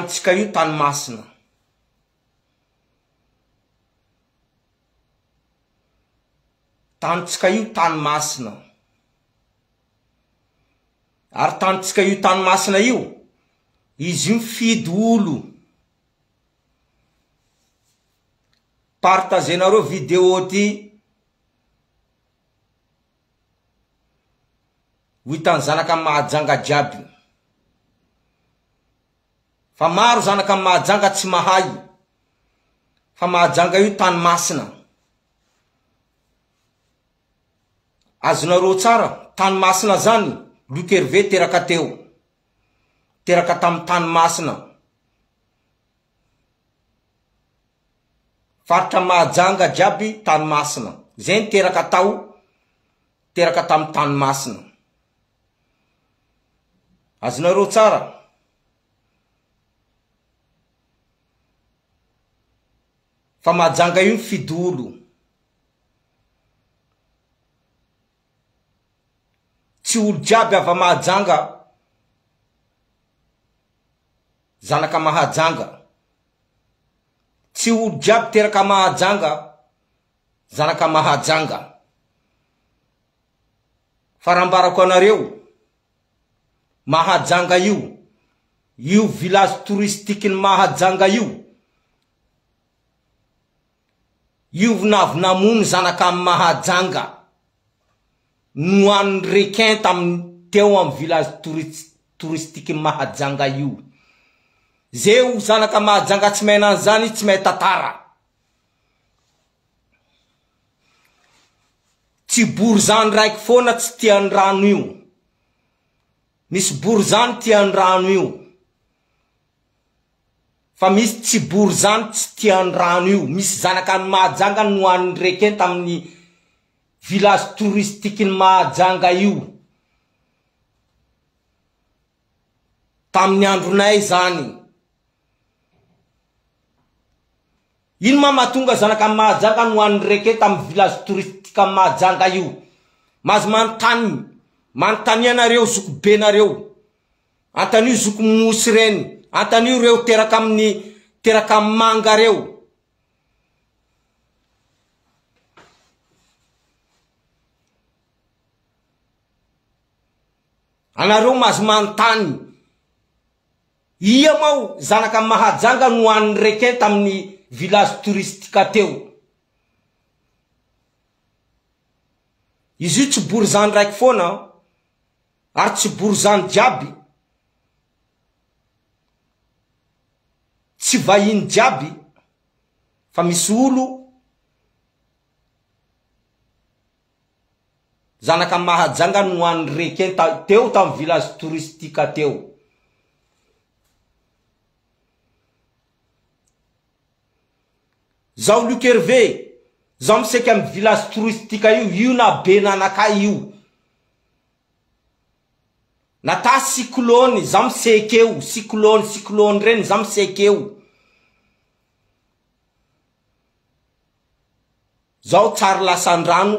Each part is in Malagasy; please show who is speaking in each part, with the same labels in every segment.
Speaker 1: tsika io tany masina tanyntsika io tany masina ary tanytsika io tanymasina io izy io fidy olo partazenareo video ty o itany zanaka a mahajanga driaby fa maro zanaky a mahajanga tsy mahay fa mahajanga io tany masina azonareo tsara tany masina zany lokerve teraka teo teraka tamiy tany masina faritray mahajanga driaby tany masina zeny teraka atao teraka tamy tany masina azonareo tsara fa mahajanga io my fidoolo tsy olo driaby avamahajanga zanaka mahajanga tsy olo driaby teraka mahajanga zanaka mahajanga farambarako anareo mahajanga io io villazy toristikyny mahajanga io io vinavonamono zanaky ay mahajanga no anny requin tamiy teo amy vilaze toi toristikymahajanga io zeo zanaky mahajanga tsy ma nazy zany tsy maay tatara tsy boro zany raiky foana tsy tiany rano io misy boro zany tiany rano io fa misy tsibory zany tsy tiany rano io misy zanaky ayy mahjanga noaniyrekeny tami'ny vilazy toristikyny mahajanga io tami'ny andronay zany ino ma matonga zanaky ay mahajanga noaninyrekyeny tamy vilazy toristikyy mahajanga io mazo manontany manontanyanareo zoko benareo antan'io zoko mosy reny antan'io reo teraky aminy teraky amy manga reo anareo mazo mantany ia mao zanaky ay mahajanga no ann'ny rekenta amin'ny villaze toristika teo izy io tsyboryzany raiky foana ary tsyboryzany jiaby tsy vainy jiaby fa misy olo zanaky a mahajanganoany rekyen tateo tam villagy toristika teo zaho lokerve zaho miseky am villagy toristika io io na be na anaka io nata ciklôny zaho misekeo siklôny ciklôny reny zaho misekeo zao tsara lasan-drano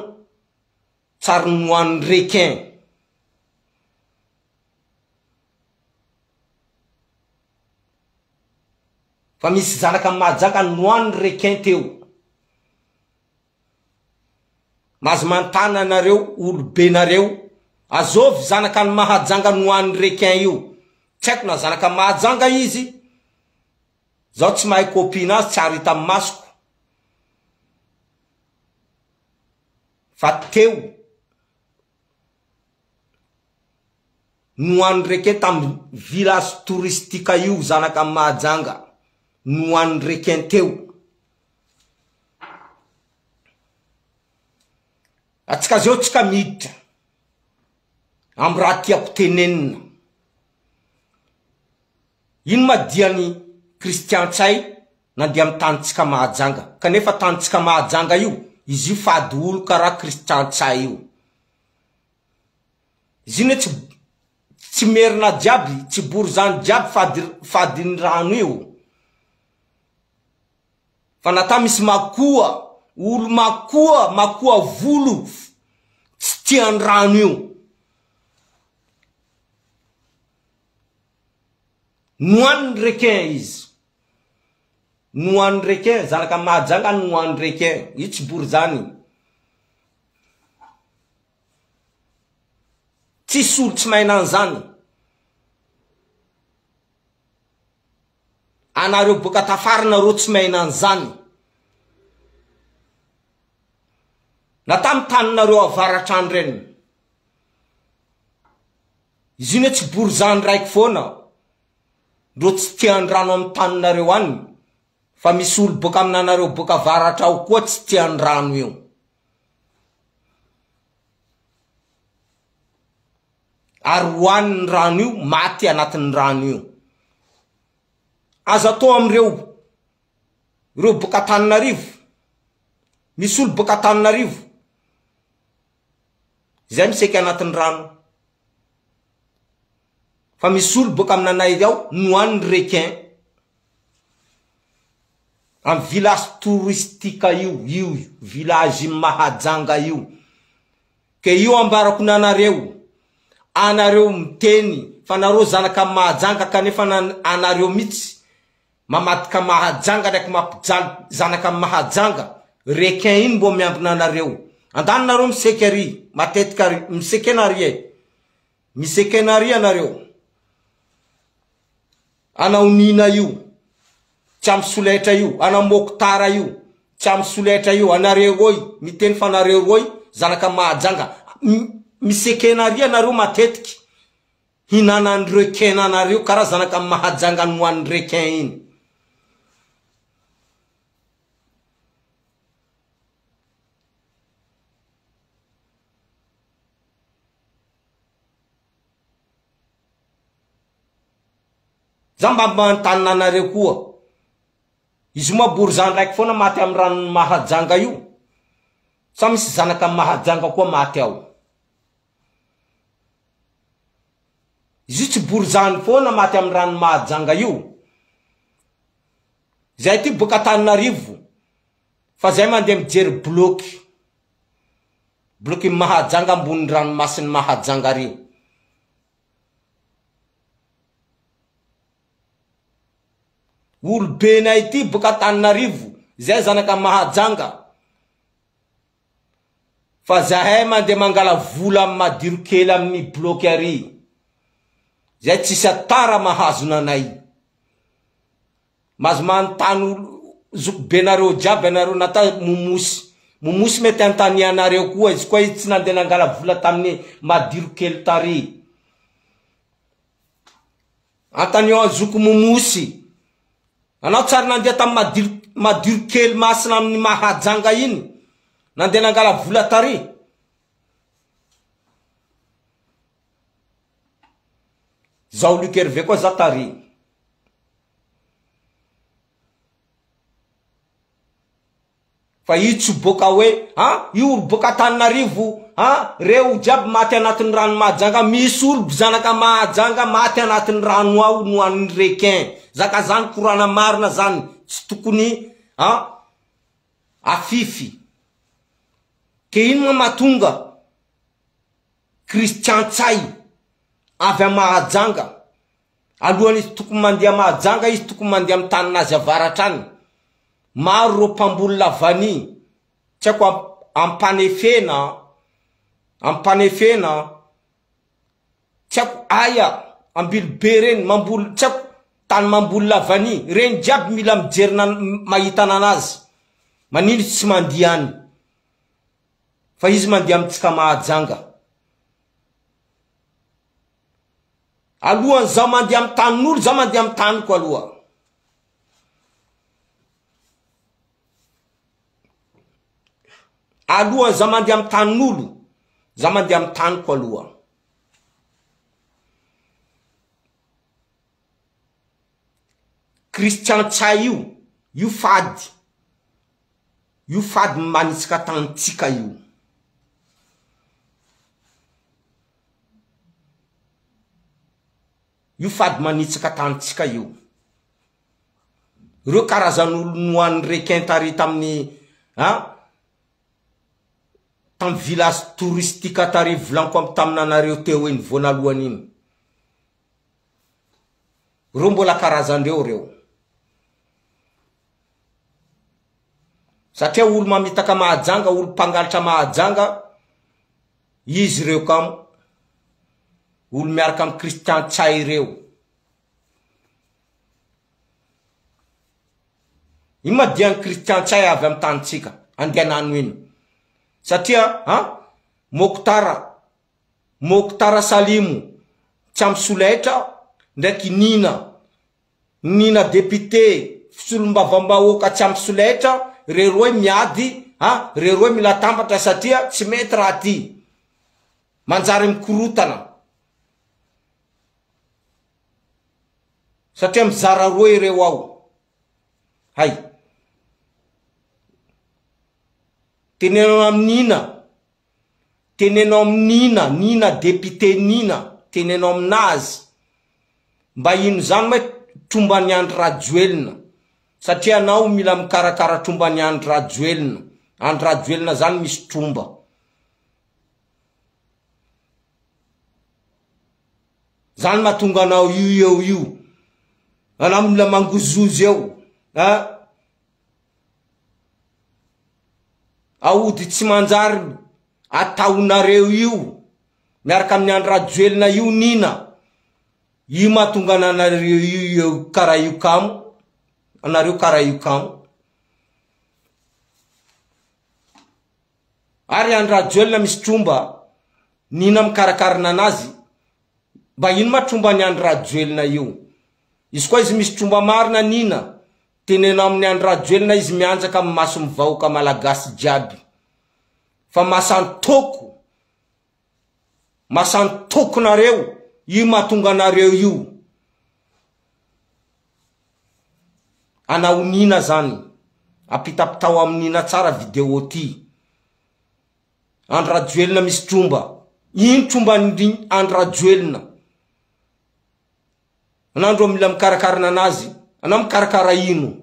Speaker 1: tsary nohany reqin fa misy zanaky any mahajanga ny nohany reqin teo mazo mantana anareo olobenareo azovy zanaky any mahajanga nohoany reqkin io tsy haiko na zanaky ny mahajanga izy zaho tsy mahay kôpina azy tsy ary hitamy masoko fa teo no any reken tamy vilagy toristika io zanaky amy mahajanga no ani rekinteo atsika zeo tsika mihiditra amy raha tiako tenenina ino madiany kristiantsay nandeha am tanitsika mahajanga kanefa tanyntsika mahajanga io izy io fady olo kara kristantsay io izy iny hoe tsy tsy merina jiaby tsy boro zany jiaby fady fadyny rano io fa nata misy makoa olo makoa makoa volo tsy tiany rano io noaniny reqin izy noo any reken zanaka mahajanga no any rekyen io tsy bory zany tsisolo tsy mainany zany anareo bôka tafaranareo tsy maina any zany na tami tanynareo avaratrany reny izy iny hoe tsy bory zany raiky fôana dreo tsy tian-drano amy tanynareo any fa misy olo boka aminanareo boka varatra ao koa tsy tian- rano io ary hoaniny rano io maty anatin'ny rano io azo tao amdreo reo boka atanonarivo misy olo boka atanonarivo zay miseiky anatiny rano fa misy olo boka aminanayryao nohoaniny reqin amy villazy toristika io io villazy mahajanga io ke io ambarako na anareo anareo miteny fa nareo zanaky amy mahajanga kanefa n anareo mihitsy mamadika mahajanga ndraky mampijaly zanaky ay mahajanga reqin iny mbo miambina anareo andanynareo misekery matetika ary misekenary e misekenary anareo anaonina io tsy am soletra io anamôktara io tsy am soletra io anareo oi miteny fa nareo oi zanaky ay mahajanga mmisekenarya anareo matetiky hinanany reqenna anareo karaha zanaky mahajanga nyhoany reqin iny za mba m mantanina anareo koa izy io mabory zany raiky foana maty amy rano mahajanga io sa misy zanaky ay mahajanga koa maty ao izy io tsy boryzany foana maty amy rano mahajanga io zay ty bokataninarivo fa zay mandeha mijery boloky bloky mahajanga amboniy ranomasin'ny mahajanga rio olobenay ty boka atanin'arivo zay zanaky a mahajanga fa zahay mandea mangala vola ay madirokely aminy blôky ary zay tsisyatara mahazonanay mazomantanyl zoko benareo jiaby anareo nata momosy momosy mety antanianareo koa izy koa izy tsy nandenangala vola taminy madirokely taryantano azoko momosy anao tsary nandeha tamy mamadirokely masina aminy mahajanga iny nandeha nangala vola tary zaho lokeryve koa za tary fa io tsy bôka oe a io boka tanin'arivo a reo jiaby maty anatin'ny rano mahajanga misy olo bozanaka mahajanga maty anatin'ny rano ao nohanny requin zaka zany korana marina zany tsy tokony an afify ke ino mamatonga kristiantsay avy a mahajanga alohany izy tokony mandeha mahajanga izy tokony mandeha amy tananazy avaratra any maro ro mpamboly lavany tsy haiko am ampanefena ampanefenan tsy haiko aia ambilobe reny mambolo tsy haiko anymambolilavany renydiaby mila mijerinan mahitana anazy manidoty tsy mandiaa ny fa izy mandeha amitsika mahajanga alohany zaho mandeha am tanon'olo zaho mandeha am taniko aloha alohany zaho mandeha am tanon'olo zaho mandeha am taniko aloha kristiantsay io io fady io fady manitsaka tantsika io io fady manitsika tantsika io reo karazan'olo nohan'ny reqintary tami'ny a tamy villagy toristika tary volanko am taminanareo teo enyvonalohany iny reo mbola karazandreo reo satria olo mamitaka mahajanga olo mpangalatra mahajanga izy reo kam olo miaraka amy kristiantsay reo i madianny kristiantsay avy am tanytsika andehanano iny satriaa môktara môktara salimo tsy am soleitra ndraiky nina nina depité fsolom-bavambaoaka tsy am soletra reroy miady a reroy mila tambatra satria tsy mety raha ty manjary amikorotana satria mizara roe reo ao hay tenenao ami'n'ina tenenao ami'n'ina nina depité nina tenenao amin'azy mba ino zany moe tomba ny andry rajoelona satria anao mila mikarakara tromba ny andyrajoelona androrajoelona zany misy tromba zany mahatonga anao io eo io anao mila mangozozy eo aody tsy manjaryny ataonareo io miaraky ami'ny androrajoelona io nina io mahatonga ananareo io eo kara io kamo rekaraiokan ary andy rahajoelona misy tromba nina mikarakarina an'azy mba ino matromba any andry rajoelona io izy koa izy misy tromba marina nina tenenao aminy andry rajoelona izy mianjaka am maso mivahoaka malagasy jiaby fa masanytoko masanytoko nareo io mahatonga anareo io anao nina zany ampitapitao amin'nyina tsara video ty andra-joelona misy tromba ino tromba nyy andra-joelona anao ndro mila mikarakarana an'azy anao mikarakara ino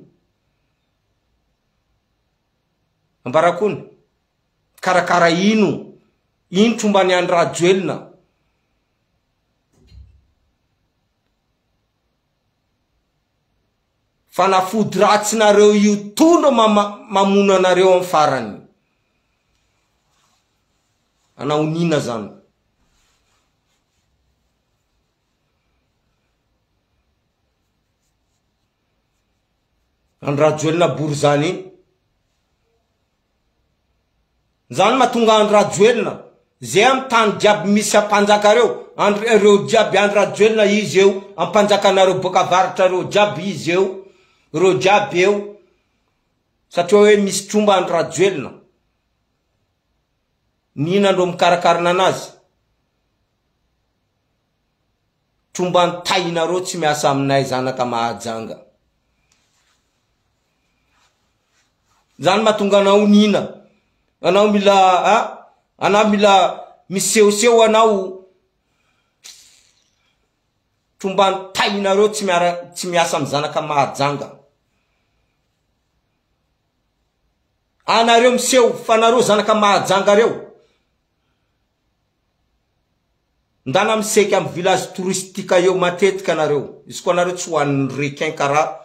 Speaker 1: ambarakony mikarakara ino ino tromba ny andrajoelona ranafody ratsinareo io tondro mama- mamona anareo am'y farany anaonina zany androrajoelona bory zany iny zany mahatonga andro rajoelona zay am tany diaby misy ampanjakareo andreo diaby andro rajoelona izy eo ampanjaka nareo bôka varatrareo diaby izy eo reo driaby eo satria hoe misy tromba any rajoelona nihinandreo mikarakarina an'azy tromba ny tay nareo tsy miasa aminay zanaka mahajanga zany mahatonga anao nina anao milaan anao mila mis seoseo anao trombany tay nareo tsy iaatsy miasa am zanaka mahajanga anareo miseo fa anareo zanaky mahajanga reo ndana miseky am vilaze toristika eo matetiky anareo izy koa anareo tsyoany rekn kara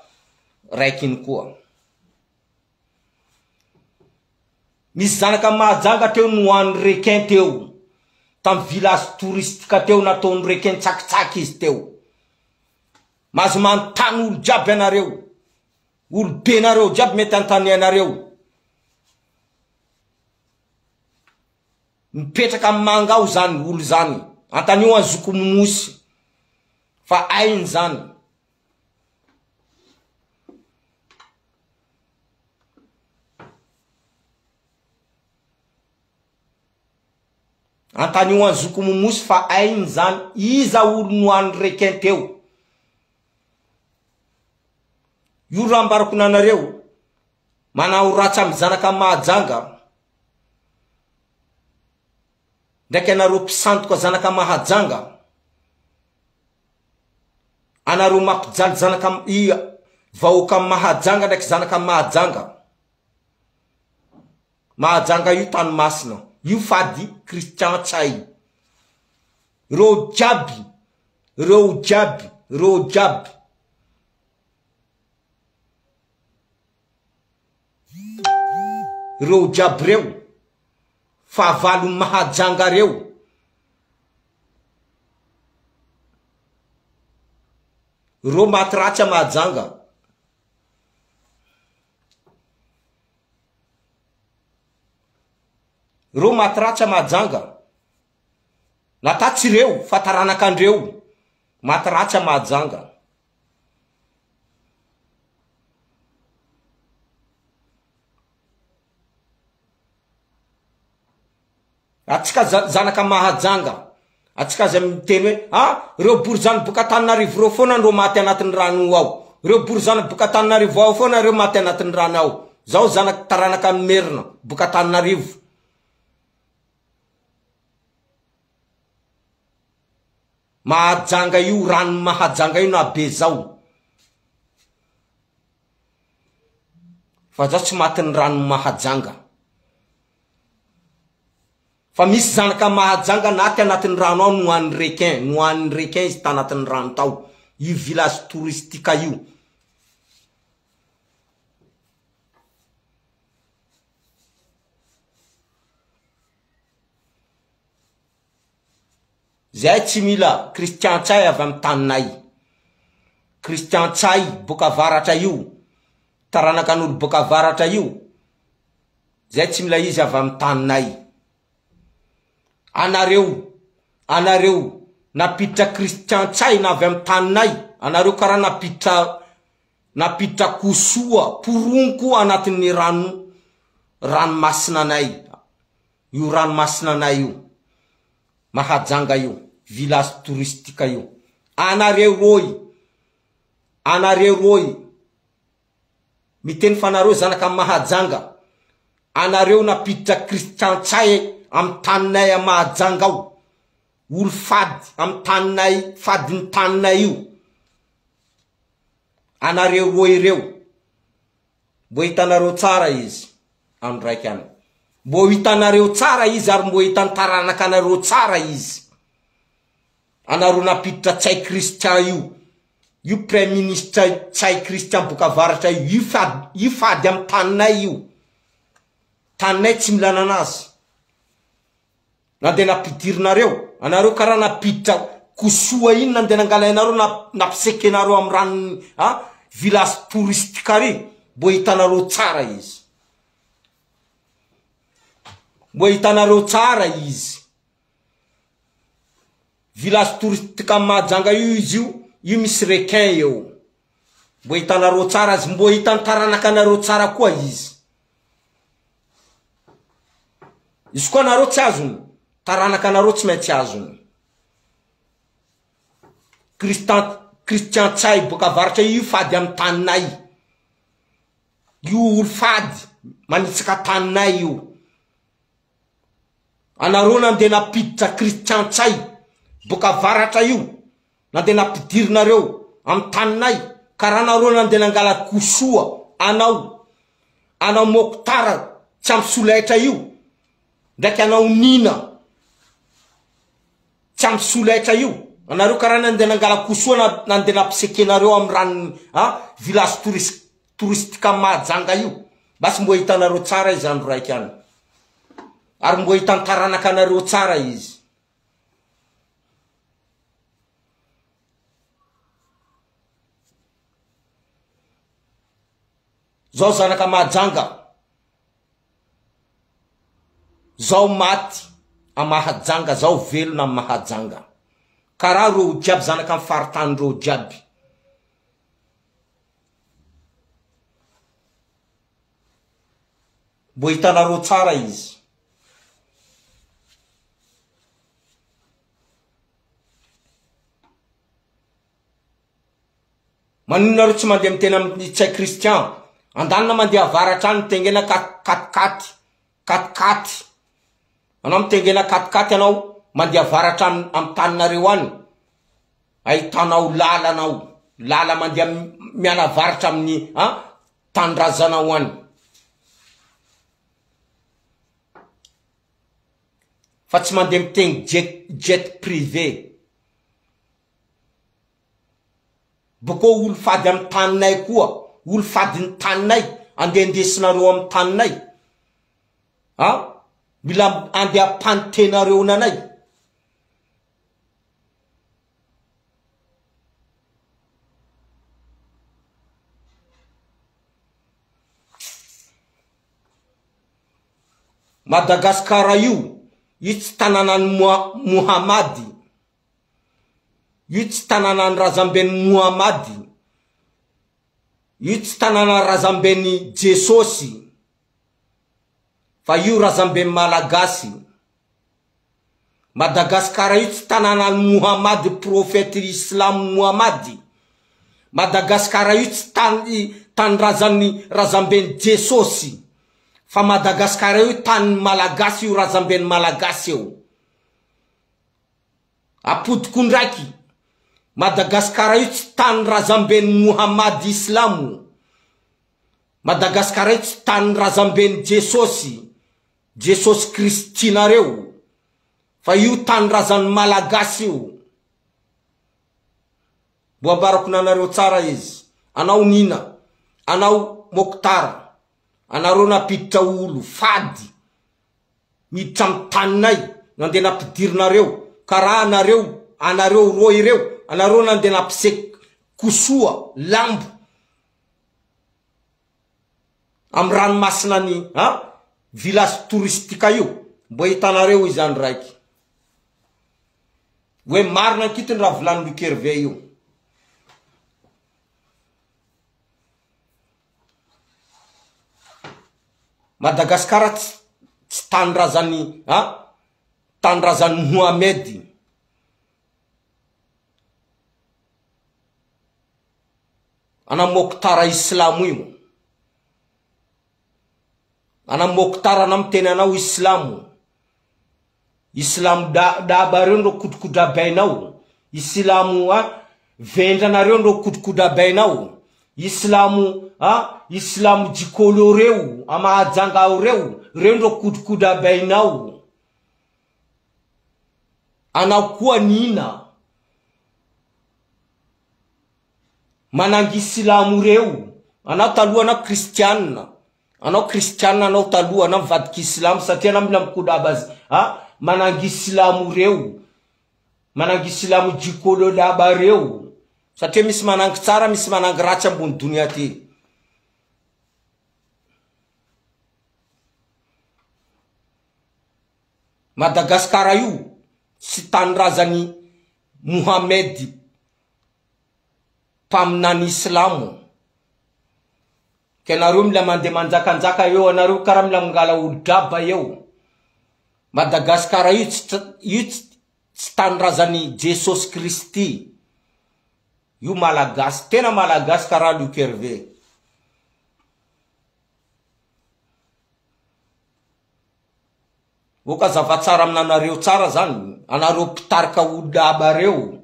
Speaker 1: anyaana mahajanga teo nooany ren teo tamy vilazy toristika teo nataony rekn sakiaky izy teo maazomantany olo jiaby anareo oloenareo jiabymety aanne mipetraky myy manga ao zany olo zany antanyo an zoko momosy fa ainy zany antanyo an zoko momosy fa ainy zany iza olo nohany rekinteo i olo raha mbarokonanareo manao ratsy amzanaky ay mahajanga ndraky anareo mpisandoka zanaka mahajanga anareo mampijanjy zanaka ia vahoaka amy mahajanga ndraiky zanaka ay mahajanga mahajanga io tanymasina io fady kristiantsai reo diaby reo o iaby reo diaby reo diaby reo fa valo mahajanga reo reo maty ratsy a mahajanga reo maty ratsy a mahajanga natatsy reo fa taranaka andreo maty ratsy a mahajanga atsika zanaka mahajanga atsika zamiteny oea ah, reoboryzanybokatnnarvorefnanrnnreoborznbokatnivofonareomatyanatiny rano ao zao zanaktaranak merina bokatannarivo mahajanga io rano mahajanga io nabe zao fa zao tsy matinny rano mahajanga fa misy zanaka mahajanga na ty anatin'ny rano ao no any rekin no any rekin izy ta anatinny rano tao io villazy toristika io zay tsy mila kristiantsay avy amy taninay kristiantsay bôka varatra io taranaky an'olo bôka avaratra io zay tsy mila izy avy amy taninay anareo anareo napiditra kristiantsay na avy amy taninay anareo karaha napitra napiditra kosoa poronko anatin'ny rano ranomasina anay io ranomasina anay io mahajanga io villagy toristika io anareo oi anareo oi miteny fanareo zanaky a mahajanga anareo napiditra kristiantsay ay taninay amahajangao olo fady amy taninay fadinny taninay io anareo ro ireo mbo hitanareo tsara izy a raiky any mbo hitanareo tsara izy ary mbo hitany taranaky anareo tsara izy anareo napiditra tsy ay kristian io io preme ministra tsy ay kristian boka varatra io io fady amy taninay io taninay tsy milana anazy nandeha napidirinareo anareo karaha napiditra kosoa iny nandeha nangalainareo nampisekenareo amy ranonya vilagy toristikary mbô hitanareo tsara izy mbhitnareo a iz vilagy toristika am mahajanga io izy io io misy reqin eo mb hitnareo ra zy mbô hitany taranaky anareo sara koa izy izy koa anareo tsy azony taranaky anareo tsy maintsy azony it kristiantsay bôka varatra io io fady amy taninay io olo fady manitsaka taninay io anareo nandeha napiditra kristiantsay bôka varatra io nandeha nampidirinareo amy taninay karaa anareo nandehanangala gosoa anao anao môktara tsy amy soletra io ndraky anao nina am soletra io anareo karaha nandehanangalakosoa na nandehanampisekenareo amy ranoy a vilagy toris toristika amy mahajanga io ba sy mboa hitanareo tsara izy any ro raiky any ary mboa hitany taranaky anareo tsara izy zao zanaka majanga zao maty a'mahajanga zao velona amy mahajanga kara ro diaby zanaky m faritanydreo diaby mbo hitana ro tsara izy manonona reo tsy mandeha mtena am tsay kristian andanona mandeha avaratra any mitengaena kati katikaty katikaty anao mitengena katikaty anao mandeha varatra m amy taninareo any aitanao lala nao lala mandeha miana varatra aminy a tandrazanao any fa tsy mandeha mitengy jet jet privé boko olo fady amy taninay koa olo fadyny taninay andehndesinareo amy taninay a mila andeham-pantenareo nanay madagasikara io io tsy tanànany moa- mohamady io tsy tanànany razambeny mohamady io tsy tanànany razambeny jesosy fa io razambeny malagasy madagasikara io tsy tannany mohamady profety isilamo mohamady madagasikara io tsy tany tany razany razambeny jesosy fa madagasikara io tanny malagasy io razambeny malagasy eo apotiko ndraiky madagasikara io tsy tany razambeny mohamady isilamo madagasikara io tsy tany razambeny jesosy jesosy kristynareo fa io tanyrazany malagasy io mboambarako na anareo tsara izy anao nina anao moktara anareo napiditra olo fady miditra my taninay nandeha nampidirinareo ka raha anareo anareo roy reo anareo nandehanampiseky kosoa lambo amy ranomasina any a vilasy touristika io mbo hitanareo izany raiky hoe marona ankitiny raha volany mikerve io madagasikara tsy tsy tanyrazany a tanydrazany mohamed anamôktara islamo io anamôktara anao mi tena anao islamo islamo alaba reo ndro kodikodry abainao isilamoa vendranareo ndro kodrikodry abainao islamoa islamo jikôlio reo amahjangao reo reo ndro kodikody abeinao anao koa nina manangy islamo reo anao talohana kristiana anao kristianna anao taloha na mvadiky islamo satria na mila amikolaba azy a manangy islamo reo manangy islamo jikololaba reo satria misy manangy tsara misy manangy ratsy ambony donia ty madagasikara io sy tanyrazany mohamedy mpaminany islamo ke anareo mila mandeha manjakanjaka eo anareo karaha mila mangala hol draba eo madagasikara io sio tsy tanrazany jesosy kristy io malagas tena malagasika raha lucerve oka zavatsara aminanareo tsara zany anareo mpitariky hol da bareo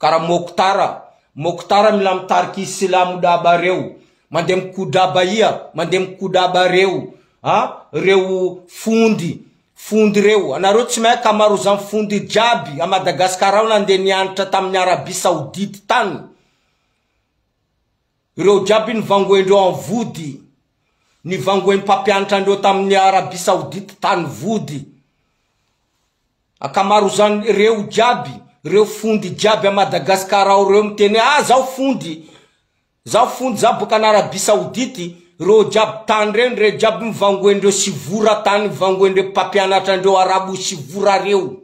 Speaker 1: karaha moktara moktara mila mitariky islamola bareo andeoandeareoreo fondy fondy reo anareo tsy mahay akamarozany fondy jiaby aadagasikarao nande nianatra tamiy arabia saodity tany reo diaby nyvangoendreo avody ny vangoenpapianatraandreo taminyarab saodit tanyvody akamarozany reo iaby reo fondy iaby amadagasikarao reo mteny e ah, azao fondy zaho fondy zaho boka anarabi saodity reo jiaby tany ren re iaby myvangoendreo sivora tany vangoendreo mpampianatrandreo arabo sivora reo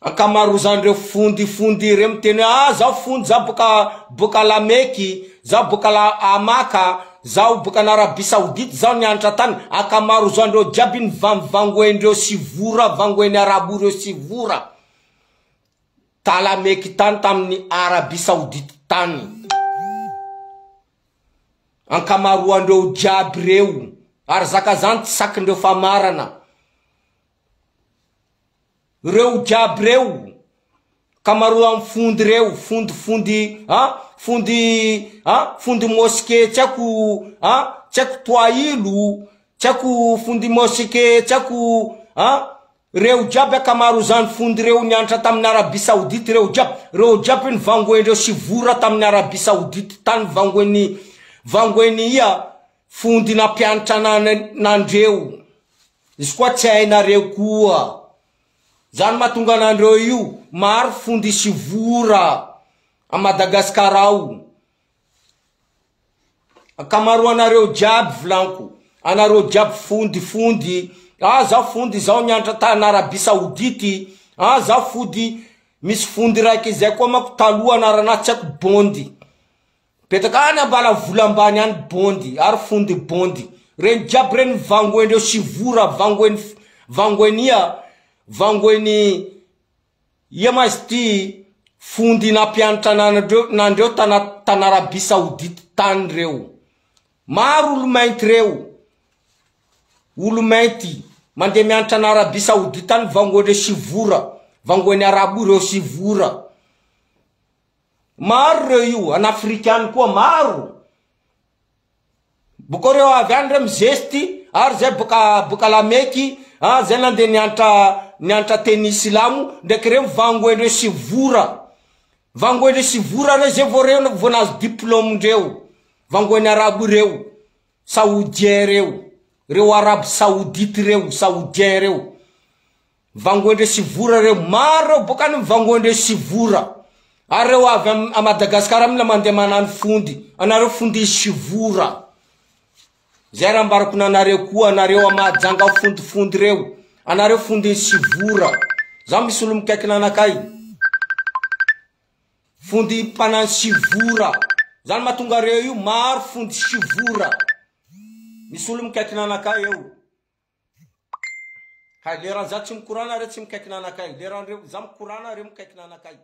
Speaker 1: akamarozanreo fondyfondy reo mteny oe a ah, zaho fondy zao obokalameky zaho boka lamaka zaho boka narabi saodity zao nyanatra tany akamarozandreo diabyny vaivangoendreo sivora vangoeny arabo reo sivora alameky tany tami'ny arabia saodity tany ankamaroandreo diaby reo ary zaka zany ty sakindreo fa marana reo diaby reo kamaroay fondy reo fondy fondya fondya fondy môske tsy akoa tsy ako toailo tsy ako fondy môske tsy akoa oiznyfondyreonanatra taminyarab saoditreoreoiabynyvangoendreo sivora taminy arabya saôdit tany vangoenyia fondy napianatranandreo izy koa tsy ainareo koa zany matonga nandreo io maro fondy sivora aeoiayvlankoareo jiaby fondyfondy Ah, za fondy zao nyanata tanyarabi saodity ah, za fody misy fondy raiky zay koa mako talohanaranatsao bôndy etkanabalavolambanyany ah, bôndy aryfondyôndyrenyiab reny vangoenreo ivoraaneaangeaaz ty fondy napianatra areo tana saodit tanreoaro olo manty reo olomaty aatrr saoditany agdeo sivob re sivoraro reo io anafrikyany koa maro bôkreo avy any reo mizesty ary zay bôkalamekyzay ah, nade anatratenyslamo ndreky reo vangondreo sivora vangodreo sivora reo z re vonazo diplômo ndreo vangonyarab reore eoaraby saodity reo saodien reo vangondre sivora reo maro reo boka ny mivangondre sivora aryreoavymadagasikaramla mandea manany fondy anareo fondysivorayabaroonnaeoko nareomaangafondiondyreonareo fondsivora amisy olomikakina anakay fondypanany sivora zany matonga reo io maro fondy sivora misy olo mikaikina anakay eo hay le raha za tsy mikourana reo tsy mikaikinanakay le raha nre za mikourana reo mikaikinanakay